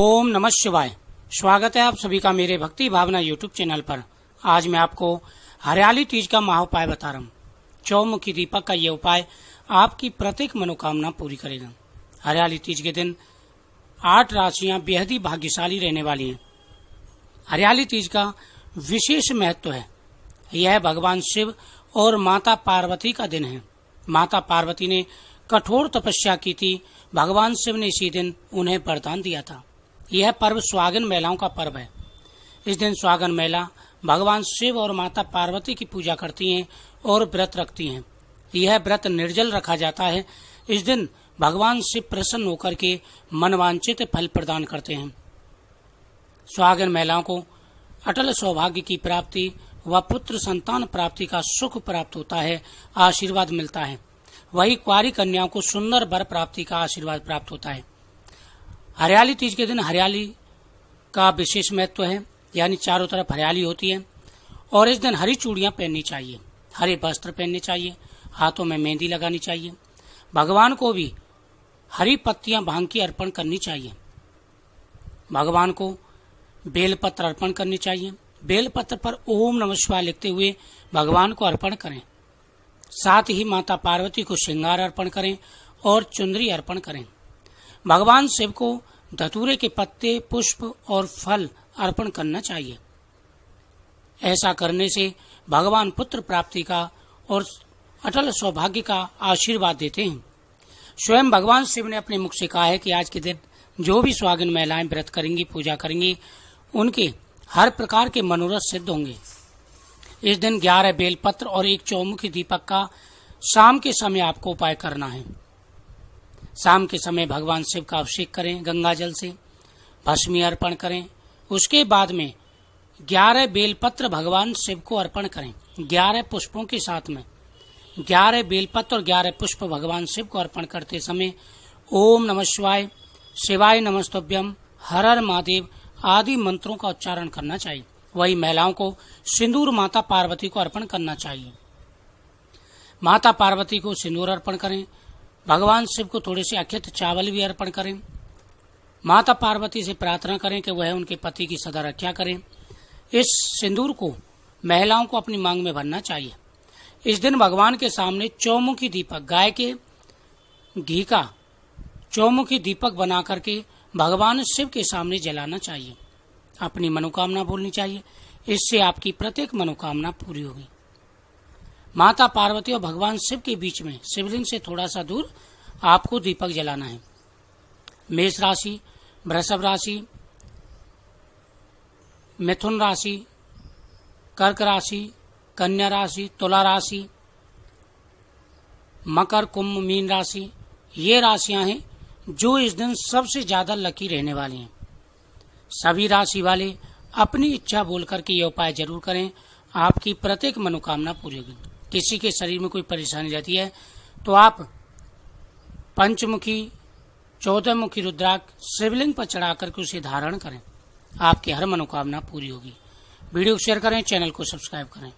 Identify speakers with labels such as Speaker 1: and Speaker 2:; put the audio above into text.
Speaker 1: ओम नमः शिवाय स्वागत है आप सभी का मेरे भक्ति भावना यूट्यूब चैनल पर आज मैं आपको हरियाली तीज का महा उपाय बता रहा हूँ चौमुखी दीपक का यह उपाय आपकी प्रत्येक मनोकामना पूरी करेगा हरियाली तीज के दिन आठ राशियां बेहद ही भाग्यशाली रहने वाली हैं हरियाली तीज का विशेष महत्व है यह भगवान शिव और माता पार्वती का दिन है माता पार्वती ने कठोर तपस्या की थी भगवान शिव ने इसी दिन उन्हें वरदान दिया था यह पर्व स्वागन महिलाओं का पर्व है इस दिन स्वागन महिला भगवान शिव और माता पार्वती की पूजा करती हैं और व्रत रखती हैं यह व्रत निर्जल रखा जाता है इस दिन भगवान शिव प्रसन्न होकर के मनवांचित फल प्रदान करते हैं स्वागन महिलाओं को अटल सौभाग्य की प्राप्ति व पुत्र संतान प्राप्ति का सुख प्राप्त होता है आशीर्वाद मिलता है वही कुआरी कन्याओं को सुंदर बर प्राप्ति का आशीर्वाद प्राप्त होता है हरियाली तीज तो के दिन हरियाली का विशेष महत्व है यानी चारों तरफ हरियाली होती है और इस दिन हरी चूड़ियाँ पहननी चाहिए हरे वस्त्र पहनने चाहिए हाथों में मेहंदी लगानी चाहिए भगवान को भी हरी पत्तियां भांग की अर्पण करनी चाहिए भगवान को बेलपत्र अर्पण करनी चाहिए बेलपत्र पर ओम नम शिवाय लिखते हुए भगवान को अर्पण करें साथ ही माता पार्वती को श्रृंगार अर्पण करें और चुंदरी अर्पण करें भगवान शिव को धतूरे के पत्ते पुष्प और फल अर्पण करना चाहिए ऐसा करने से भगवान पुत्र प्राप्ति का और अटल सौभाग्य का आशीर्वाद देते हैं स्वयं भगवान शिव ने अपने मुख से कहा है कि आज के दिन जो भी स्वागन महिलाएं व्रत करेंगी पूजा करेंगी उनके हर प्रकार के मनोरथ सिद्ध होंगे इस दिन ग्यारह बेलपत्र और एक चौमुखी दीपक का शाम के समय आपको उपाय करना है शाम के समय भगवान शिव का अभिषेक करें गंगा जल से भस्मी अर्पण करें उसके बाद में ग्यारह बेलपत्र भगवान शिव को अर्पण करें ग्यारह पुष्पों के साथ में ग्यारह बेलपत्र और ग्यारह पुष्प भगवान शिव को अर्पण करते समय ओम नम शिवाय शिवाय नमस्तभ्यम हर हर महादेव आदि मंत्रों का उच्चारण करना चाहिए वही महिलाओं को सिंदूर माता पार्वती को अर्पण करना चाहिए माता पार्वती को सिंदूर अर्पण करें भगवान शिव को थोड़े से अखित चावल भी अर्पण करें माता पार्वती से प्रार्थना करें कि वह उनके पति की सदा रक्षा करें इस सिंदूर को महिलाओं को अपनी मांग में भरना चाहिए इस दिन भगवान के सामने चौमुखी दीपक गाय के घी का चौमुखी दीपक बना करके भगवान शिव के सामने जलाना चाहिए अपनी मनोकामना बोलनी चाहिए इससे आपकी प्रत्येक मनोकामना पूरी होगी माता पार्वती और भगवान शिव के बीच में शिवलिंग से थोड़ा सा दूर आपको दीपक जलाना है मेष राशि वृषभ राशि मिथुन राशि कर्क राशि कन्या राशि तुला राशि मकर कुंभ मीन राशि ये राशियां हैं जो इस दिन सबसे ज्यादा लकी रहने वाले हैं सभी राशि वाले अपनी इच्छा बोलकर के ये उपाय जरूर करें आपकी प्रत्येक मनोकामना पूरी होगी किसी के शरीर में कोई परेशानी रहती है तो आप पंचमुखी चौदह मुखी रुद्राक्ष शिवलिंग पर चढ़ा करके उसे धारण करें आपकी हर मनोकामना पूरी होगी वीडियो शेयर करें चैनल को सब्सक्राइब करें